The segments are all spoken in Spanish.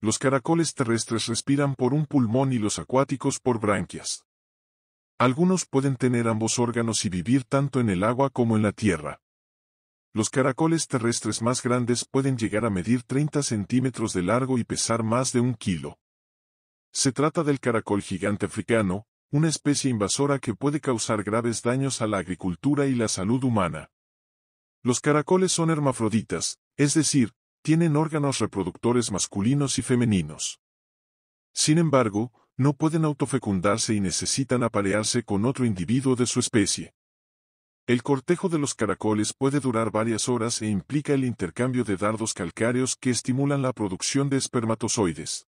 Los caracoles terrestres respiran por un pulmón y los acuáticos por branquias. Algunos pueden tener ambos órganos y vivir tanto en el agua como en la tierra. Los caracoles terrestres más grandes pueden llegar a medir 30 centímetros de largo y pesar más de un kilo. Se trata del caracol gigante africano, una especie invasora que puede causar graves daños a la agricultura y la salud humana. Los caracoles son hermafroditas, es decir, tienen órganos reproductores masculinos y femeninos. Sin embargo, no pueden autofecundarse y necesitan aparearse con otro individuo de su especie. El cortejo de los caracoles puede durar varias horas e implica el intercambio de dardos calcáreos que estimulan la producción de espermatozoides.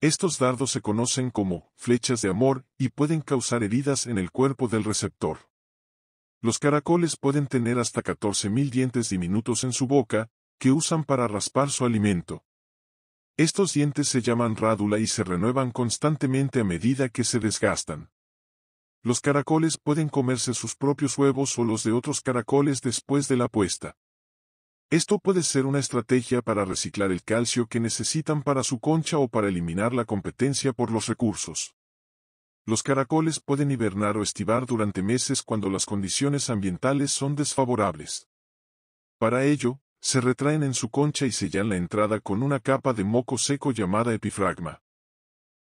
Estos dardos se conocen como flechas de amor y pueden causar heridas en el cuerpo del receptor. Los caracoles pueden tener hasta 14.000 dientes diminutos en su boca, que usan para raspar su alimento. Estos dientes se llaman rádula y se renuevan constantemente a medida que se desgastan. Los caracoles pueden comerse sus propios huevos o los de otros caracoles después de la puesta. Esto puede ser una estrategia para reciclar el calcio que necesitan para su concha o para eliminar la competencia por los recursos. Los caracoles pueden hibernar o estivar durante meses cuando las condiciones ambientales son desfavorables. Para ello, se retraen en su concha y sellan la entrada con una capa de moco seco llamada epifragma.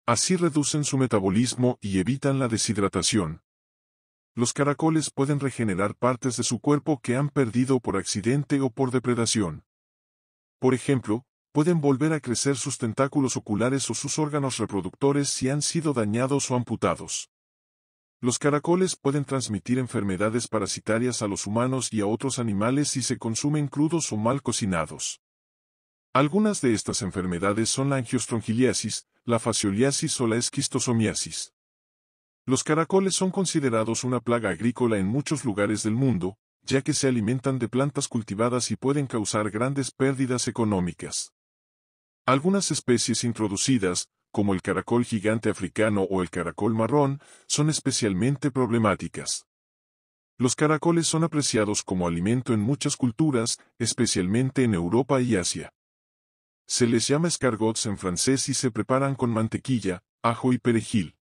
Así reducen su metabolismo y evitan la deshidratación. Los caracoles pueden regenerar partes de su cuerpo que han perdido por accidente o por depredación. Por ejemplo, pueden volver a crecer sus tentáculos oculares o sus órganos reproductores si han sido dañados o amputados. Los caracoles pueden transmitir enfermedades parasitarias a los humanos y a otros animales si se consumen crudos o mal cocinados. Algunas de estas enfermedades son la angiostrongiliasis, la fascioliasis o la esquistosomiasis. Los caracoles son considerados una plaga agrícola en muchos lugares del mundo, ya que se alimentan de plantas cultivadas y pueden causar grandes pérdidas económicas. Algunas especies introducidas, como el caracol gigante africano o el caracol marrón, son especialmente problemáticas. Los caracoles son apreciados como alimento en muchas culturas, especialmente en Europa y Asia. Se les llama escargots en francés y se preparan con mantequilla, ajo y perejil.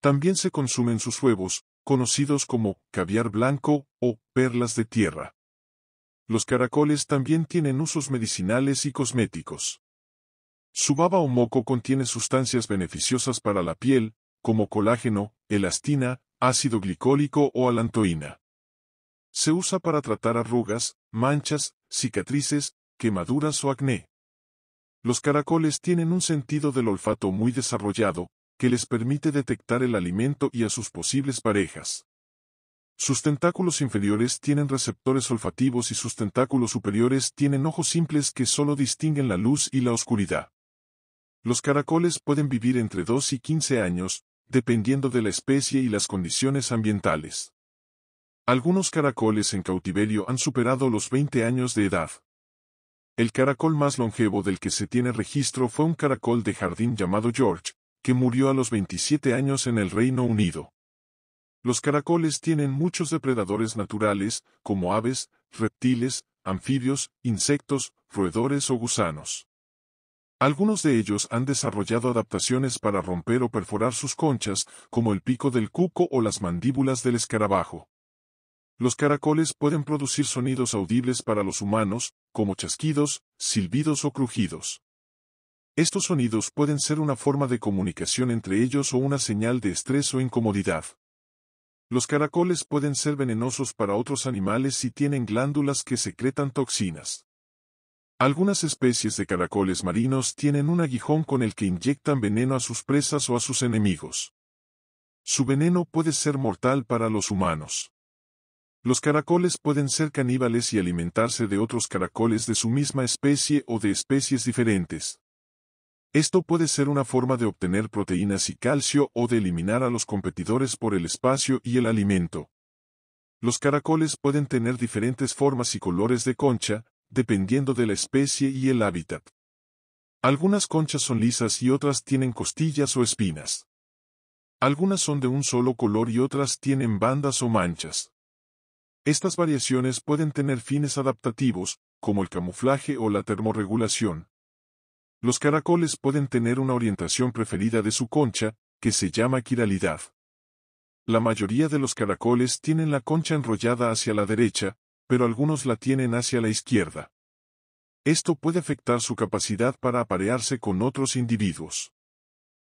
También se consumen sus huevos, conocidos como caviar blanco o perlas de tierra. Los caracoles también tienen usos medicinales y cosméticos. Su baba o moco contiene sustancias beneficiosas para la piel, como colágeno, elastina, ácido glicólico o alantoína. Se usa para tratar arrugas, manchas, cicatrices, quemaduras o acné. Los caracoles tienen un sentido del olfato muy desarrollado, que les permite detectar el alimento y a sus posibles parejas. Sus tentáculos inferiores tienen receptores olfativos y sus tentáculos superiores tienen ojos simples que solo distinguen la luz y la oscuridad. Los caracoles pueden vivir entre 2 y 15 años, dependiendo de la especie y las condiciones ambientales. Algunos caracoles en cautiverio han superado los 20 años de edad. El caracol más longevo del que se tiene registro fue un caracol de jardín llamado George, que murió a los 27 años en el Reino Unido. Los caracoles tienen muchos depredadores naturales, como aves, reptiles, anfibios, insectos, roedores o gusanos. Algunos de ellos han desarrollado adaptaciones para romper o perforar sus conchas, como el pico del cuco o las mandíbulas del escarabajo. Los caracoles pueden producir sonidos audibles para los humanos, como chasquidos, silbidos o crujidos. Estos sonidos pueden ser una forma de comunicación entre ellos o una señal de estrés o incomodidad. Los caracoles pueden ser venenosos para otros animales si tienen glándulas que secretan toxinas. Algunas especies de caracoles marinos tienen un aguijón con el que inyectan veneno a sus presas o a sus enemigos. Su veneno puede ser mortal para los humanos. Los caracoles pueden ser caníbales y alimentarse de otros caracoles de su misma especie o de especies diferentes. Esto puede ser una forma de obtener proteínas y calcio o de eliminar a los competidores por el espacio y el alimento. Los caracoles pueden tener diferentes formas y colores de concha, dependiendo de la especie y el hábitat. Algunas conchas son lisas y otras tienen costillas o espinas. Algunas son de un solo color y otras tienen bandas o manchas. Estas variaciones pueden tener fines adaptativos, como el camuflaje o la termorregulación. Los caracoles pueden tener una orientación preferida de su concha, que se llama quiralidad. La mayoría de los caracoles tienen la concha enrollada hacia la derecha, pero algunos la tienen hacia la izquierda. Esto puede afectar su capacidad para aparearse con otros individuos.